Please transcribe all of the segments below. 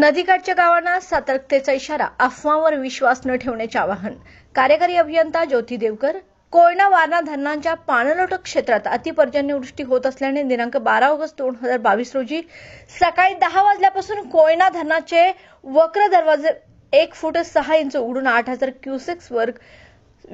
नदीकाठच्या गावांना सतर्कतेचा इशारा अफवांवर विश्वास न ठेवण्याचे आवाहन कार्यकारी अभियंता ज्योती देवकर कोयना वारणा धरणांच्या पाणलोट क्षेत्रात अतिपर्जन्यवृष्टी होत असल्याने दिनांक बारा ऑगस्ट दोन हजार बावीस रोजी सकाळी दहा वाजल्यापासून कोयना धरणाचे वक्र दरवाजे एक फूट सहा इंच उघडून आठ हजार क्युसेक्स वर्ग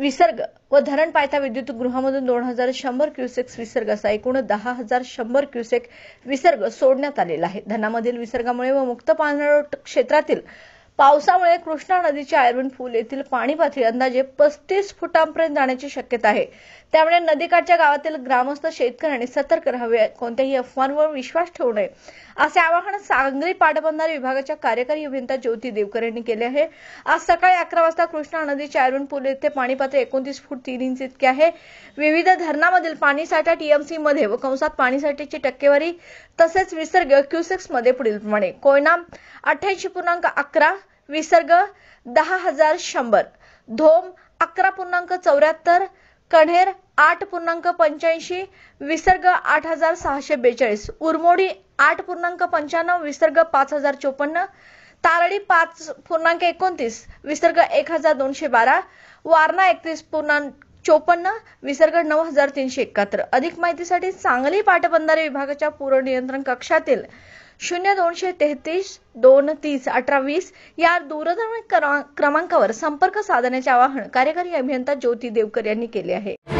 विसर्ग व धरण पायथा विद्युत गृहामधून दोन हजार शंभर क्युसेक्स विसर्ग असा एकूण दहा हजार शंभर क्युसेक विसर्ग सोडण्यात आलेला आहे धरणामधील विसर्गामुळे व मुक्त पाणलोट क्षेत्रातील पावसामुळे कृष्णा नदीच्या आयर्विन पूल येथील पाणी पातळी अंदाजे पस्तीस फुटांपर्यंत जाण्याची शक्यता आहे त्यामुळे नदीकाठच्या गावातील ग्रामस्थ शेतकऱ्यांनी सतर्क राहावे कोणत्याही अफवांवर विश्वास ठेवू नये असे आवाहन सांगली पाटबंधारे विभागाच्या कार्यकारी अभियंता ज्योती देवकर यांनी केले आहे आज सकाळी अकरा वाजता कृष्णा नदीच्या आयर्विन पूल येथे पाणी पातळी एकोणतीस फूट तीन इंच इतके आहे विविध धरणामधील पाणीसाठा टीएमसी मध्ये व कंसात पाणीसाठीची टक्केवारी तसेच विसर्ग क्यूसेक्स मध्ये पुढील प्रमाणे कोयना अठ्ठ्याऐंशी पूर्णांक अकरा विसर्ग दहा हजार शंभर धोम अकरा पूर्णांक चौऱ्याहत्तर कण्हेर आठ पूर्णांक पंच्याऐंशी विसर्ग आठ हजार सहाशे बेचाळीस उरमोडी आठ पूर्णांक पंच्याण्णव विसर्ग पाच हजार चोपन्न तारळी पाच पूर्णांक एकोणतीस विसर्ग एक हजार दोनशे बारा वारणा एकतीस पूर्णांक चोपन्न विसर्ग नऊ हजार तीनशे एकाहत्तर अधिक माहितीसाठी सांगली पाटबंधारे विभागाच्या पूर नियंत्रण कक्षातील शून्य दोनशे तेहतीस दोन तीस अठरा वीस या दूरध्वनी क्रमांकावर संपर्क साधण्याचे आवाहन कार्यकारी अभियंता ज्योती देवकर यांनी केले आहे